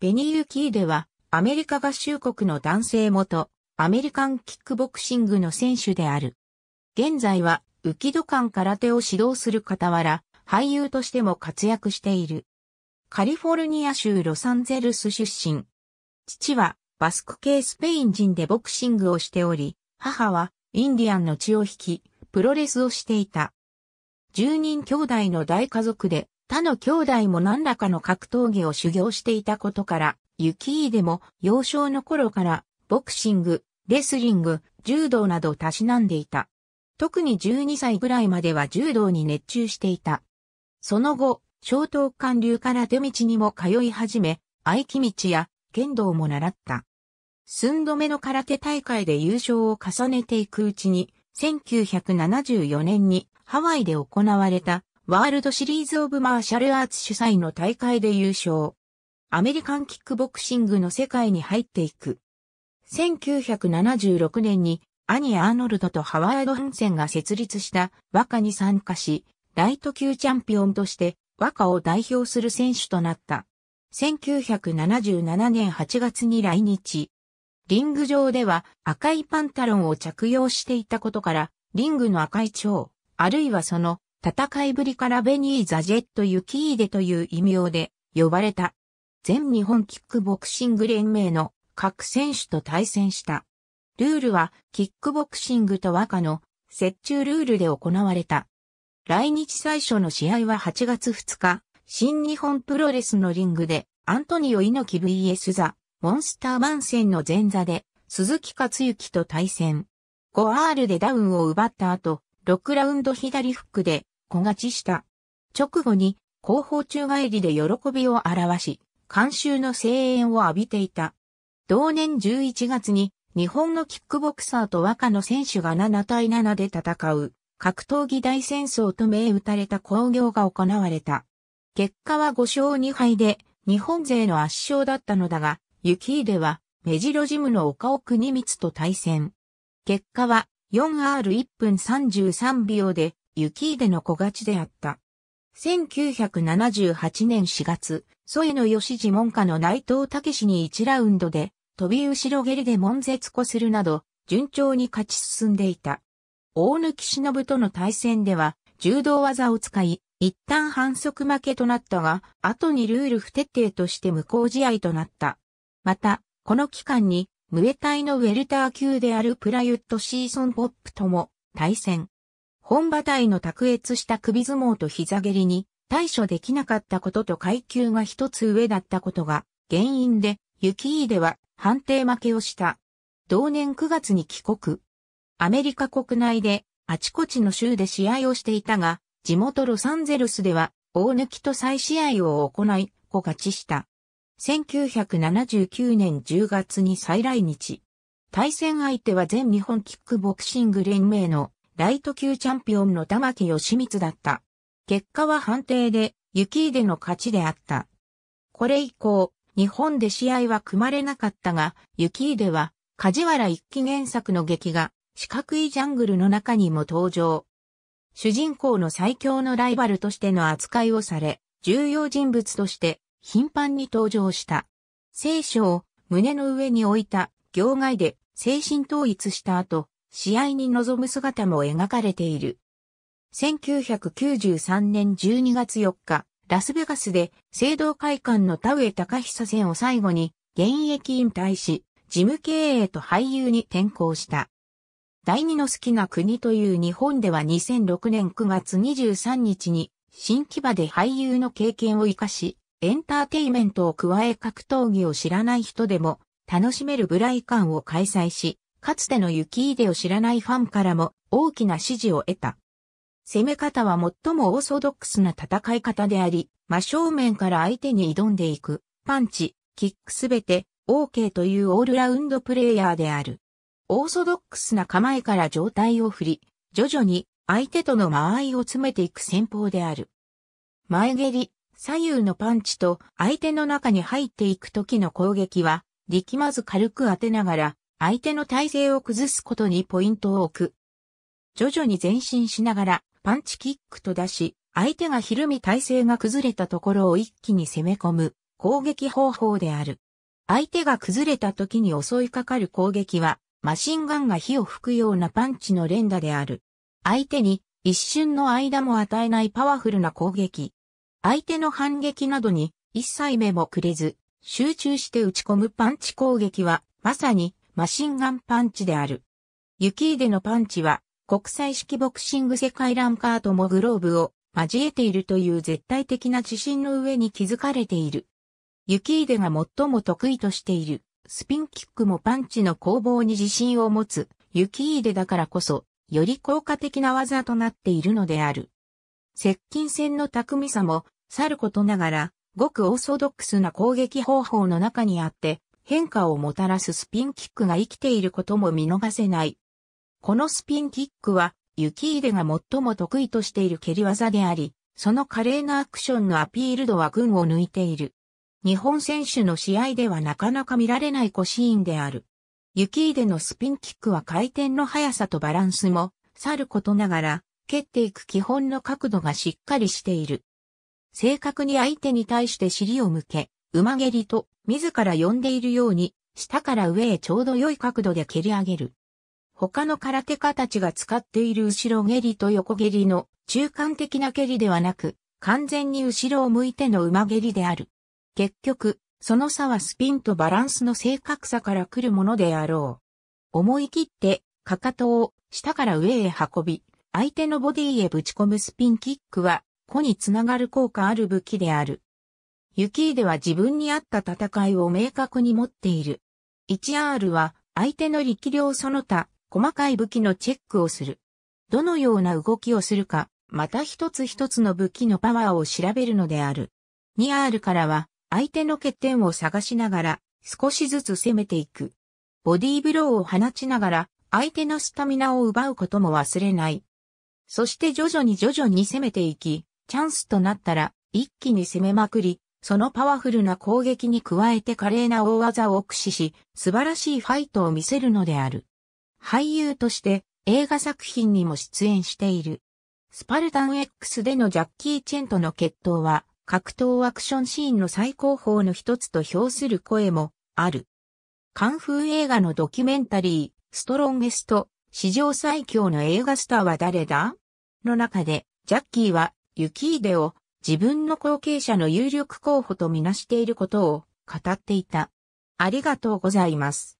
ベニーキーデは、アメリカ合衆国の男性元、アメリカンキックボクシングの選手である。現在は、浮戸館空手を指導する傍ら、俳優としても活躍している。カリフォルニア州ロサンゼルス出身。父は、バスク系スペイン人でボクシングをしており、母は、インディアンの血を引き、プロレスをしていた。10人兄弟の大家族で、他の兄弟も何らかの格闘技を修行していたことから、ユキイでも幼少の頃からボクシング、レスリング、柔道などをたしなんでいた。特に12歳ぐらいまでは柔道に熱中していた。その後、小東館流から手道にも通い始め、合気道や剣道も習った。寸止めの空手大会で優勝を重ねていくうちに、1974年にハワイで行われたワールドシリーズオブマーシャルアーツ主催の大会で優勝。アメリカンキックボクシングの世界に入っていく。1976年に兄アーノルドとハワード・ハンセンが設立した和歌に参加し、ライト級チャンピオンとして和歌を代表する選手となった。1977年8月に来日。リング上では赤いパンタロンを着用していたことから、リングの赤い蝶、あるいはその戦いぶりからベニー・ザ・ジェット・ユキーデという異名で呼ばれた。全日本キックボクシング連盟の各選手と対戦した。ルールはキックボクシングと和歌の折衷ルールで行われた。来日最初の試合は8月2日、新日本プロレスのリングでアントニオ猪木 VS ザ・モンスター番ンの前座で鈴木克幸と対戦。5R でダウンを奪った後、6ラウンド左フックで小勝ちした。直後に、広報宙返りで喜びを表し、監修の声援を浴びていた。同年11月に、日本のキックボクサーと若野選手が7対7で戦う、格闘技大戦争と銘打たれた興行が行われた。結果は5勝2敗で、日本勢の圧勝だったのだが、雪では、目白ジムの岡奥二光と対戦。結果は 4R1 分33秒で雪出の小勝ちであった。1978年4月、ソエの吉次門下の内藤武に1ラウンドで、飛び後ろ蹴りで悶絶こするなど、順調に勝ち進んでいた。大貫忍との対戦では、柔道技を使い、一旦反則負けとなったが、後にルール不徹底として無効試合となった。また、この期間に、ムエタイのウェルター級であるプラユット・シーソン・ポップとも対戦。本馬体の卓越した首相撲と膝蹴りに対処できなかったことと階級が一つ上だったことが原因で、雪井では判定負けをした。同年9月に帰国。アメリカ国内であちこちの州で試合をしていたが、地元ロサンゼルスでは大抜きと再試合を行い、小勝ちした。1979年10月に再来日。対戦相手は全日本キックボクシング連盟のライト級チャンピオンの玉木義光だった。結果は判定で、雪での勝ちであった。これ以降、日本で試合は組まれなかったが、雪では、梶原一騎原作の劇が、四角いジャングルの中にも登場。主人公の最強のライバルとしての扱いをされ、重要人物として頻繁に登場した。聖書を胸の上に置いた行外で精神統一した後、試合に臨む姿も描かれている。1993年12月4日、ラスベガスで、聖堂会館の田植隆久戦を最後に、現役引退し、事務経営と俳優に転向した。第二の好きな国という日本では2006年9月23日に、新木場で俳優の経験を活かし、エンターテイメントを加え格闘技を知らない人でも楽しめるブライカンを開催し、かつての雪秀を知らないファンからも大きな支持を得た。攻め方は最もオーソドックスな戦い方であり、真正面から相手に挑んでいく、パンチ、キックすべて OK というオールラウンドプレイヤーである。オーソドックスな構えから状態を振り、徐々に相手との間合いを詰めていく戦法である。前蹴り、左右のパンチと相手の中に入っていく時の攻撃は、力まず軽く当てながら、相手の体勢を崩すことにポイントを置く。徐々に前進しながら、パンチキックと出し、相手がひるみ体勢が崩れたところを一気に攻め込む攻撃方法である。相手が崩れた時に襲いかかる攻撃は、マシンガンが火を吹くようなパンチの連打である。相手に一瞬の間も与えないパワフルな攻撃。相手の反撃などに一切目もくれず、集中して打ち込むパンチ攻撃は、まさにマシンガンパンチである。ユキーデのパンチは、国際式ボクシング世界ランカーともグローブを交えているという絶対的な自信の上に気づかれている。ユキーデが最も得意としている、スピンキックもパンチの攻防に自信を持つ、ユキーデだからこそ、より効果的な技となっているのである。接近戦の巧みさも、さることながら、ごくオーソドックスな攻撃方法の中にあって、変化をもたらすスピンキックが生きていることも見逃せない。このスピンキックは、雪入れが最も得意としている蹴り技であり、その華麗なアクションのアピール度は群を抜いている。日本選手の試合ではなかなか見られないコシーンである。雪入れのスピンキックは回転の速さとバランスも、さることながら、蹴っていく基本の角度がしっかりしている。正確に相手に対して尻を向け、馬蹴りと自ら呼んでいるように、下から上へちょうど良い角度で蹴り上げる。他の空手家たちが使っている後ろ蹴りと横蹴りの中間的な蹴りではなく、完全に後ろを向いての馬蹴りである。結局、その差はスピンとバランスの正確さから来るものであろう。思い切って、かかとを下から上へ運び、相手のボディへぶち込むスピンキックは、子につながる効果ある武器である。雪では自分に合った戦いを明確に持っている。1R は相手の力量その他、細かい武器のチェックをする。どのような動きをするか、また一つ一つの武器のパワーを調べるのである。2R からは、相手の欠点を探しながら、少しずつ攻めていく。ボディーブローを放ちながら、相手のスタミナを奪うことも忘れない。そして徐々に徐々に攻めていき、チャンスとなったら、一気に攻めまくり、そのパワフルな攻撃に加えて華麗な大技を駆使し、素晴らしいファイトを見せるのである。俳優として映画作品にも出演している。スパルタン X でのジャッキー・チェンとの決闘は、格闘アクションシーンの最高峰の一つと評する声もある。カンフー映画のドキュメンタリー、ストロンエスト、史上最強の映画スターは誰だの中で、ジャッキーは、ユキーデを自分の後継者の有力候補とみなしていることを語っていた。ありがとうございます。